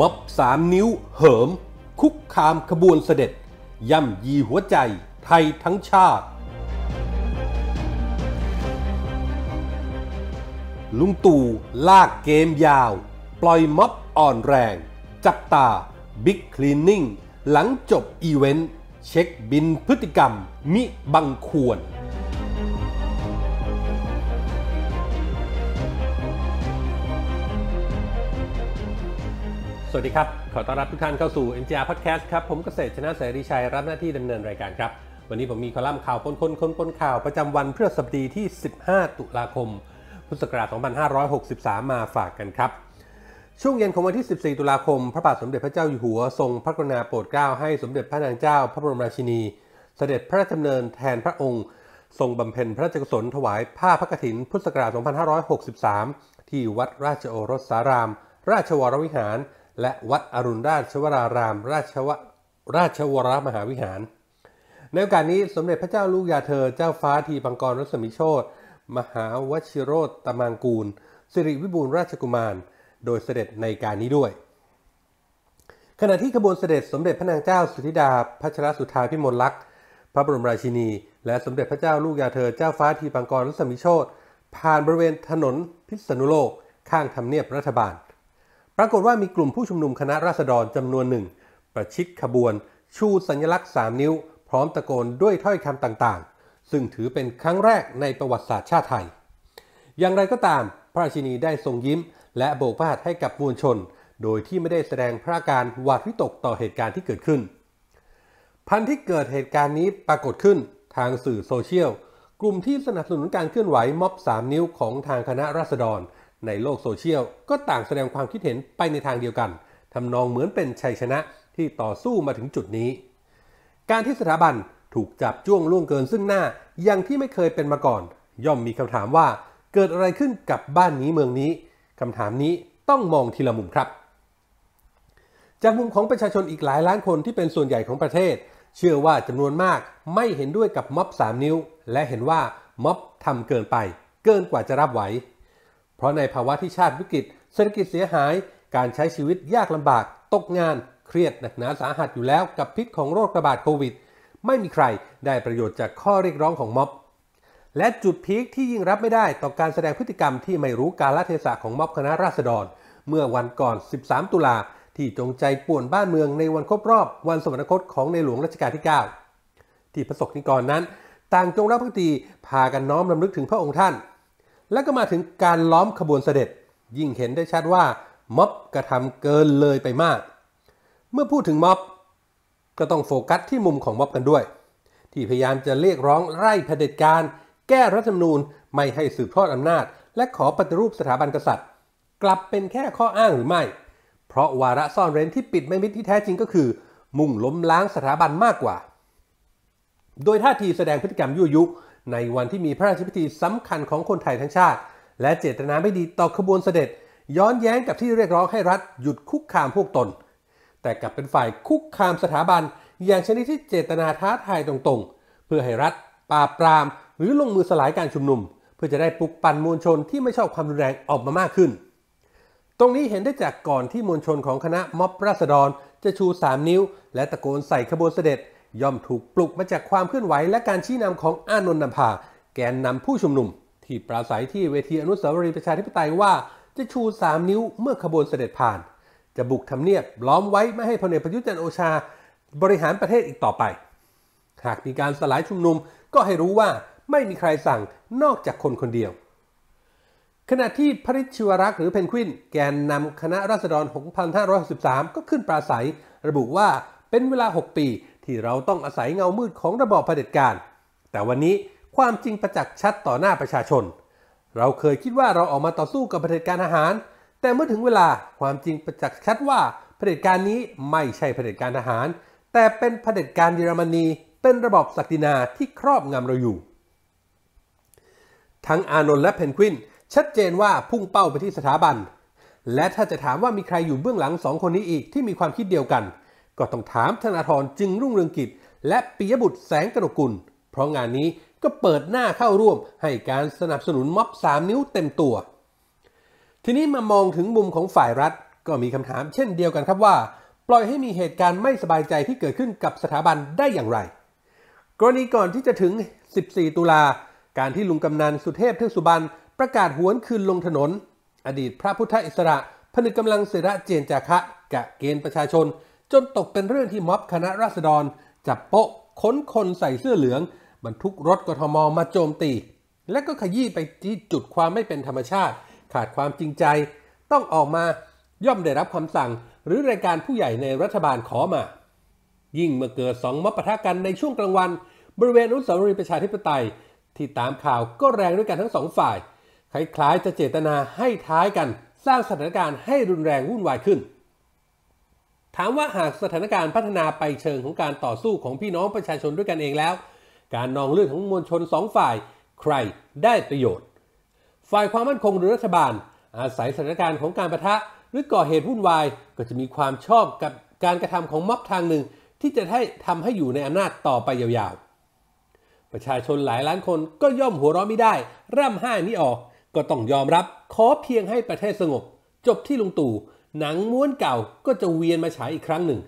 ม็บสามนิ้วเหิม คุกคามขบวนเสด็จ ย่ำยีหัวใจ ไทยทั้งชาติ ลุงตู่ลากเกมยาว ปล่อยม็อบอ่อนแรง จับตาบิ๊กคลีนนิ่งหลังจบอีเวนต์ เช็คบินพฤติกรรมมิบังควรสวัสดีครับ ขอต้อนรับทุกท่านเข้าสู่ MGR Podcast ครับ ผมเกษตรชนะเสรีชัยรับหน้าที่ดำเนินรายการครับ วันนี้ผมมีคอลัมน์ข่าวปนคนคนปนข่าวประจำวันเพื่อสัปดีที่ 15 ตุลาคม พุทธศักราช2563 มาฝากกันครับ ช่วงเย็นของวันที่ 14 ตุลาคม พระบาทสมเด็จพระเจ้าอยู่หัวทรงพระกรุณาโปรดเกล้าให้ สมเด็จพระนางเจ้า พระบรมราชินี เสด็จพระราชดำเนินแทนพระองค์ ทรงบำเพ็ญพระราชกุศลถวาย ผ้าพระกฐิน พุทธศักราช2563 ที่วัดราชโอรสสาราม ราชวรวิหารและวัดอรุณราชวรารามราชวราชวรมหาวิหารในโอกาสนี้สมเด็จพระเจ้าลูกยาเธอ เจ้าฟ้าทีปังกรรัศมีโชตมหาวชิโรตตมังกูลสิริวิบูลราชกุมาร โดยเสด็จในการนี้ด้วย ขณะที่ขบวนเสด็จ สมเด็จพระนางเจ้าสุธิดาพัชรสุธาพิมลลักษณ์พระบรมราชินี และสมเด็จพระเจ้าลูกยาเธอ เจ้าฟ้าทีปังกรรัศมีโชตผ่านบริเวณถนน พิษณุโลก ข้างทำเนียบรัฐบาลปรากฏว่ามีกลุ่มผู้ชุมนุมคณะราษฎรจำนวนหนึ่งประชิดขบวนชูสัญลักษณ์3 นิ้วพร้อมตะโกนด้วยถ้อยคำต่างๆ ซึ่งถือเป็นครั้งแรกในประวัติศาสตร์ชาติไทย อย่างไรก็ตาม พระราชินีได้ทรงยิ้ม และโบกพระหัตถ์ให้กับมวลชน โดยที่ไม่ได้แสดงพระการหวาดวิตกต่อเหตุการณ์ที่เกิดขึ้น พันที่เกิดเหตุการณ์นี้ปรากฏขึ้นทางสื่อโซเชียลกลุ่มที่สนับสนุนการเคลื่อนไหวม็อบ3นิ้วของทางคณะราษฎรในโลกโซเชียลก็ต่างแสดงความคิดเห็นไปในทางเดียวกันทำนองเหมือนเป็นชัยชนะที่ต่อสู้มาถึงจุดนี้ การที่สถาบันถูกจับจ้วงล่วงเกินซึ่งหน้าอย่างที่ไม่เคยเป็นมาก่อน ย่อมมีคำถามว่าเกิดอะไรขึ้นกับบ้านนี้เมืองนี้คำถามนี้ต้องมองทีละมุมครับ จากมุมของประชาชนอีกหลายล้านคนที่เป็นส่วนใหญ่ของประเทศเชื่อว่าจำนวนมากไม่เห็นด้วยกับม็อบ3นิ้ว และเห็นว่าม็อบทำเกินไป เกินกว่าจะรับไหวราะในภาวะที่ชาติวิกฤตเศรษฐกิจเสียหาย การใช้ชีวิตยากลำบาก ตกงาน เครียดหนักหนาสาหัสอยู่แล้วกับพิษของโรคระบาดโควิด ไม่มีใครได้ประโยชน์จากข้อเรียกร้องของม็อบ และจุดพีคที่ยิ่งรับไม่ได้ต่อการแสดงพฤติกรรมที่ไม่รู้กาลเทศะของม็อบคณะราษฎร เมื่อวันก่อน 13 ตุลาที่จงใจป่วนบ้านเมืองในวันครบรอบ วันสวรรคตของในหลวงรัชกาลที่ 9 ที่ประสบนิกรนั้น ต่างจงรักภักดีพากันน้อมรำลึกถึงพระองค์ท่านแล้วก็มาถึงการล้อมขบวนเสด็จ ยิ่งเห็นได้ชัดว่าม็อบกระทำเกินเลยไปมาก เมื่อพูดถึงม็อบ ก็ต้องโฟกัสที่มุมของม็อบกันด้วย ที่พยายามจะเรียกร้องไล่เผด็จการแก้รัฐธรรมนูญไม่ให้สืบทอดอำนาจ และขอปฏิรูปสถาบันกษัตริย์ กลับเป็นแค่ข้ออ้างหรือไม่ เพราะวาระซ่อนเร้นที่ปิดไม่มิดที่แท้จริงก็คือ มุ่งล้มล้างสถาบันมากกว่าโดยท่าทีแสดงพฤติกรรมยั่วยุ ในวันที่มีพระราชพิธีสำคัญของคนไทยทั้งชาติ และเจตนาไม่ดีต่อขบวนเสด็จ ย้อนแย้งกับที่เรียกร้องให้รัฐหยุดคุกคามพวกตน แต่กลับเป็นฝ่ายคุกคามสถาบันอย่างชนิดที่เจตนาท้าทายตรงๆ เพื่อให้รัฐปราบปรามหรือลงมือสลายการชุมนุม เพื่อจะได้ปลุกปั่นมวลชนที่ไม่ชอบความรุนแรงออกมามากขึ้น ตรงนี้เห็นได้จากก่อนที่มวลชนของคณะม็อบราษฎรจะชู 3 นิ้ว และตะโกนใส่ขบวนเสด็จย่อมถูกปลุกมาจากความเคลื่อนไหวและการชี้นำของอานนท์นภา แกนนำผู้ชุมนุม ที่ปราศัยที่เวทีอนุสาวรีย์ประชาธิปไตยว่า จะชู 3 นิ้วเมื่อขบวนเสด็จผ่าน จะบุกทำเนียบล้อมไว้ไม่ให้พลเอกประยุทธ์จันโอชาบริหารประเทศอีกต่อไป หากมีการสลายชุมนุมก็ให้รู้ว่าไม่มีใครสั่งนอกจากคนคนเดียว ขณะที่พริชิวรักษ์หรือเพนควิน แกนนำคณะราษฎร6,563ก็ขึ้นปราศัย ระบุว่าเป็นเวลา 6 ปีที่เราต้องอาศัยเงามืดของระบอบเผด็จการ แต่วันนี้ความจริงประจักษ์ชัดต่อหน้าประชาชน เราเคยคิดว่าเราออกมาต่อสู้กับเผด็จการทาหาร แต่เมื่อถึงเวลาความจริงประจักษ์ชัดว่าเผด็จการนี้ไม่ใช่เผด็จการทหาร แต่เป็นเผด็จการเยอรมนีเป็นระบอบศักดินาที่ครอบงำเราอยู่ ทั้งอานนท์และเพนกวินชัดเจนว่าพุ่งเป้าไปที่สถาบัน และถ้าจะถามว่ามีใครอยู่เบื้องหลังสองคนนี้อีกที่มีความคิดเดียวกันก็ต้องถามธนาธรจึงรุ่งเรืองกิจ และปิยบุตรแสงกนกุลเพราะงานนี้ก็เปิดหน้าเข้าร่วมให้การสนับสนุนม็อบ 3 นิ้วเต็มตัว ทีนี้มามองถึงมุมของฝ่ายรัฐก็มีคำถามเช่นเดียวกันครับว่า ปล่อยให้มีเหตุการณ์ไม่สบายใจที่เกิดขึ้นกับสถาบันได้อย่างไร กรณีก่อนที่จะถึง 14 ตุลาการที่ลุงกำนันสุเทพเทือกสุบรรประกาศหวนคืนลงถนน อดีตพระพุทธอิสระผนึกกำลังเสระเจนจาคะกะเกณฑ์ประชาชนจนตกเป็นเรื่องที่ม็อบคณะราษฎรจับโปะค้นคนใส่เสื้อเหลือง บรรทุกรถกทมมาโจมตี และก็ขยี้ไปที่จุดความไม่เป็นธรรมชาติ ขาดความจริงใจ ต้องออกมาย่อมได้รับคำสั่งหรือรายการผู้ใหญ่ในรัฐบาลขอมา ยิ่งเมื่อเกิดสองม็อบปะทะกันในช่วงกลางวัน บริเวณอนุสาวรีย์ประชาธิปไตย ที่ตามข่าวก็แรงด้วยกันทั้งสองฝ่ายคล้ายๆจะเจตนาให้ท้ายกัน สร้างสถานการณ์ให้รุนแรงวุ่นวายขึ้นถามว่าหากสถานการณ์พัฒนาไปเชิงของการต่อสู้ของพี่น้องประชาชนด้วยกันเองแล้ว การนองเลือดของมวลชนสองฝ่ายใครได้ประโยชน์ ฝ่ายความมั่นคงหรือรัฐบาล อาศัยสถานการณ์ของการประทะหรือก่อเหตุวุ่นวายก็จะมีความชอบกับการกระทำของม็อบทางหนึ่ง ที่จะให้ทำให้อยู่ในอำนาจต่อไปยาวๆประชาชนหลายล้านคนก็ย่อมหัวเราะไม่ได้ร่ำไห้ไม่ออก ก็ต้องยอมรับ ขอเพียงให้ประเทศสงบ จบที่ลุงตู่หนังม้วนเก่าก็จะเวียนมาฉายอีกครั้งหนึ่ง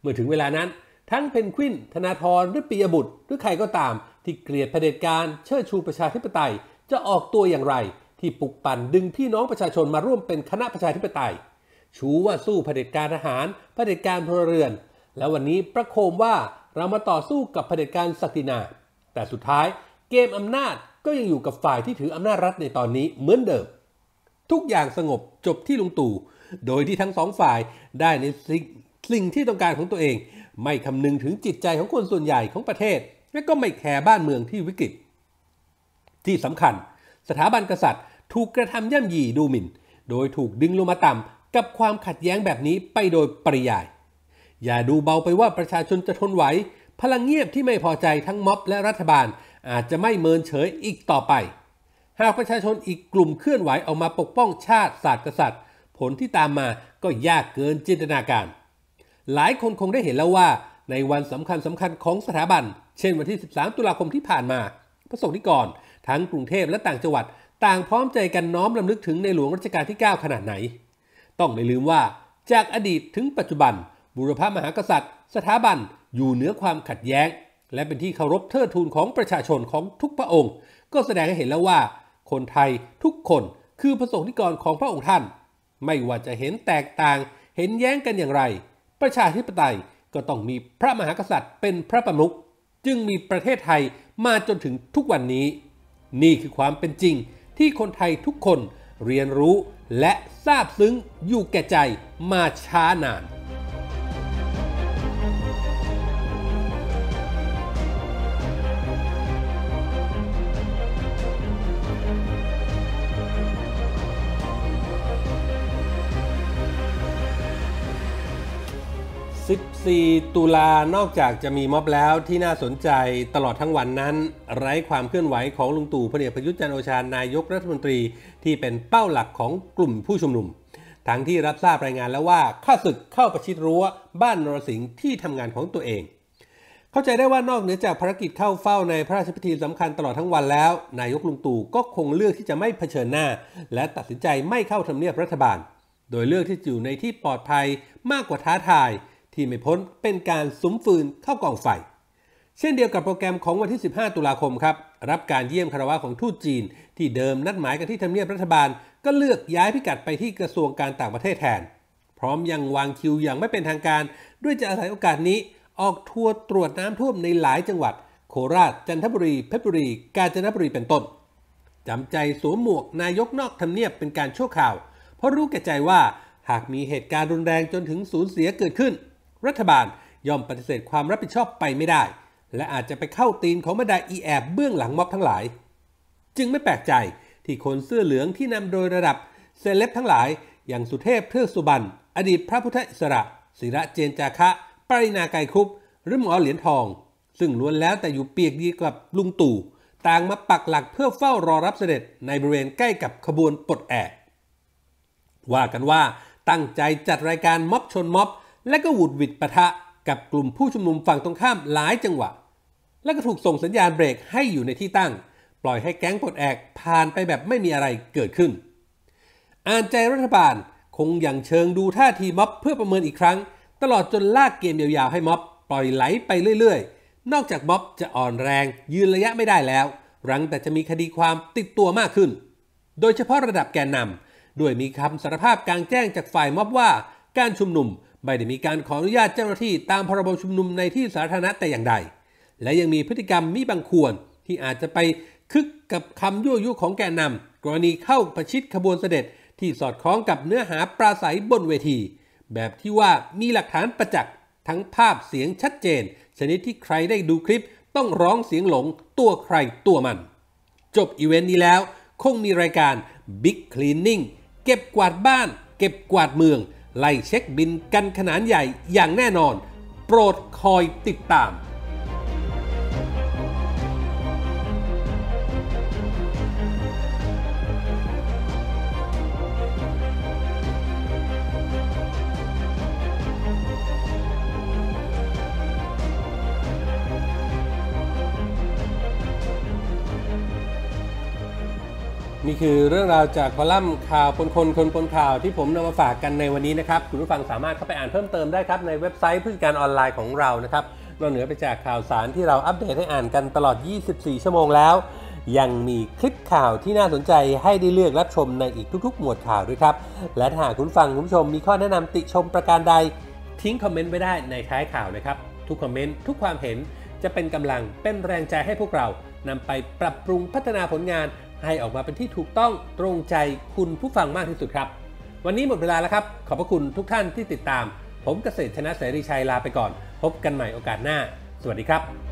เมื่อถึงเวลานั้น ทั้งเพนควินธนาธร หรือปียบุตร หรือใครก็ตาม ที่เกลียดเผด็จการเชิดชูประชาธิปไตย จะออกตัวอย่างไร ที่ปลุกปั่นดึงพี่น้องประชาชนมาร่วมเป็นคณะประชาธิปไตย ชูว่าสู้เผด็จการทหารเผด็จการพลเรือน แล้ววันนี้ประโคมว่าเรามาต่อสู้กับเผด็จการศักดินา แต่สุดท้ายเกมอำนาจก็ยังอยู่กับฝ่ายที่ถืออำนาจรัฐในตอนนี้เหมือนเดิมทุกอย่างสงบจบที่ลุงตู่โดยที่ทั้งสองฝ่ายได้ในสิ่งสิ่งที่ต้องการของตัวเอง ไม่คำนึงถึงจิตใจของคนส่วนใหญ่ของประเทศ และก็ไม่แคร์บ้านเมืองที่วิกฤต ที่สำคัญสถาบันกษัตริย์ถูกกระทำย่ำยีดูหมิ่น โดยถูกดึงลงมาต่ำกับความขัดแย้งแบบนี้ไปโดยปริยาย อย่าดูเบาไปว่าประชาชนจะทนไหว พลังเงียบที่ไม่พอใจทั้งม็อบและรัฐบาล อาจจะไม่เมินเฉยอีกต่อไป หากประชาชนอีกกลุ่มเคลื่อนไหวออกมาปกป้องชาติศาสตร์กษัตริย์ผลที่ตามมาก็ยากเกินจินตนาการ หลายคนคงได้เห็นแล้วว่า ในวันสำคัญสำคัญของสถาบัน เช่นวันที่ 13 ตุลาคมที่ผ่านมา พระสงฆ์ที่ก่อนทั้งกรุงเทพและต่างจังหวัด ต่างพร้อมใจกันน้อมรำลึกถึงในหลวงรัชกาลที่ 9 ขนาดไหน ต้องไม่ลืมว่า จากอดีตถึงปัจจุบันบุรพมหากษัตริย์ สถาบัน อยู่เหนือความขัดแย้งและเป็นที่เคารพเทิดทูนของประชาชนของทุกพระองค์ ก็แสดงให้เห็นแล้วว่า คนไทยทุกคนคือพระสงฆ์ที่ก่อนของพระองค์ท่านไม่ว่าจะเห็นแตกต่าง เห็นแย้งกันอย่างไร ประชาธิปไตยก็ต้องมีพระมหากษัตริย์เป็นพระประมุข จึงมีประเทศไทยมาจนถึงทุกวันนี้ นี่คือความเป็นจริงที่คนไทยทุกคนเรียนรู้และทราบซึ้งอยู่แก่ใจมาช้านาน14ตุลานอกจากจะมีม็อบแล้วที่น่าสนใจตลอดทั้งวันนั้น ไร้ความเคลื่อนไหวของลุงตู่พลเอกประยุทธ์จันโอชานายกรัฐมนตรีที่เป็นเป้าหลักของกลุ่มผู้ชุมนุมทั้งที่รับทราบรายงานแล้วว่า ข้าศึกเข้าประชิดรั้วบ้านนรสิงห์ที่ทำงานของตัวเอง เข้าใจได้ว่านอกเหนือจากภารกิจเข้าเฝ้าในพระราชพิธีสำคัญตลอดทั้งวันแล้ว นายกลุงตู่ก็คงเลือกที่จะไม่เผชิญหน้า และตัดสินใจไม่เข้าทำเนียบรัฐบาล โดยเลือกที่จะอยู่ในที่ปลอดภัยมากกว่าท้าทายที่ไม่พ้นเป็นการสุมฟืนเข้ากองไฟ เช่นเดียวกับโปรแกรมของวันที่ 15 ตุลาคมครับ รับการเยี่ยมคารวะของทูตจีน ที่เดิมนัดหมายกันที่ทำเนียบรัฐบาล ก็เลือกย้ายพิกัดไปที่กระทรวงการต่างประเทศแทน พร้อมยังวางคิวอย่างไม่เป็นทางการ ด้วยจะอาศัยโอกาสนี้ออกทัวร์ตรวจน้ำท่วมในหลายจังหวัด โคราช จันทบุรี เพชรบุรี กาญจนบุรี เป็นต้นจำใจสวมหมวกนายกนอกทำเนียบเป็นการชั่วข่าว เพราะรู้แก่ใจว่าหากมีเหตุการณ์รุนแรงจนถึงสูญเสียเกิดขึ้นรัฐบาลย่อมปฏิเสธความรับผิดชอบไปไม่ได้ และอาจจะไปเข้าตีนของบรรดาอีแอบเบื้องหลังม็อบทั้งหลาย จึงไม่แปลกใจที่คนเสื้อเหลืองที่นำโดยระดับเซเลบทั้งหลาย อย่างสุเทพเทือกสุบรรณอดีตพระพุทธอิสระ ศิระเจนจาคะ ปรินาไกรคุปหรือหมอเหรียญทอง ซึ่งล้วนแล้วแต่อยู่เปียกดีกับลุงตู่ ต่างมาปักหลักเพื่อเฝ้ารอรับเสด็จในบริเวณใกล้กับขบวนปลดแอกว่ากันว่า ตั้งใจจัดรายการม็อบชนม็อบและก็หวุดหวิดปะทะกับกลุ่มผู้ชุมนุมฝั่งตรงข้ามหลายจังหวะ และก็ถูกส่งสัญญาณเบรกให้อยู่ในที่ตั้ง ปล่อยให้แก๊งปลดแอกผ่านไปแบบไม่มีอะไรเกิดขึ้น อ่านใจรัฐบาลคงอย่างเชิงดูท่าทีม็อบเพื่อประเมินอีกครั้ง ตลอดจนลากเกมยาวๆให้ม็อบปล่อยไหลไปเรื่อยๆ นอกจากม็อบจะอ่อนแรง ยืนระยะไม่ได้แล้วรังแต่จะมีคดีความติดตัวมากขึ้น โดยเฉพาะระดับแกนนำด้วยมีคำสารภาพกลางแจ้งจากฝ่ายม็อบว่าการชุมนุมไม่ได้มีการขออนุญาตเจ้าหน้าที่ตามพรบชุมนุมในที่สาธารณะแต่อย่างใด และยังมีพฤติกรรมมิบังควร ที่อาจจะไปคึกกับคำยั่วยุของแกนนำกรณีเข้าประชิดขบวนเสด็จ ที่สอดคล้องกับเนื้อหาปราศัยบนเวที แบบที่ว่ามีหลักฐานประจักษ์ ทั้งภาพเสียงชัดเจน ชนิดที่ใครได้ดูคลิปต้องร้องเสียงหลงตัวใครตัวมัน จบอีเวนต์นี้แล้วคงมีรายการ Big Cleaning เก็บกวาดบ้าน เก็บกวาดเมืองไล่เช็คบินกันขนาดใหญ่อย่างแน่นอน โปรดคอยติดตามนี่คือเรื่องราวจากคอลัมน์ข่าวคนคนคนคนข่าวที่ผมนำมาฝากกันในวันนี้นะครับ คุณผู้ฟังสามารถเข้าไปอ่านเพิ่มเติมได้ครับในเว็บไซต์พิ้จการออนไลน์ของเรานะครับนอกเหนือไปจากข่าวสารที่เราอัปเดตให้อ่านกันตลอด 24 ชั่วโมงแล้ว ยังมีคลิปข่าวที่น่าสนใจให้ได้เลือกรับชมในอีกทุก ๆ หมวดข่าวด้วยครับและหากคุณฟังคุณผู้ชมมีข้อแนะนำติชมประการใดทิ้งคอมเมนต์ไว้ได้ในท้ายข่าวนะครับทุกคอมเมนต์ทุกความเห็นจะเป็นกำลังเป็นแรงใจให้พวกเรานำไปปรับปรุงพัฒนาผลงานให้ออกมาเป็นที่ถูกต้องตรงใจคุณผู้ฟังมากที่สุดครับ วันนี้หมดเวลาแล้วครับ ขอบพระคุณทุกท่านที่ติดตาม ผมเกษตรชนะเสรีชัยลาไปก่อน พบกันใหม่โอกาสหน้า สวัสดีครับ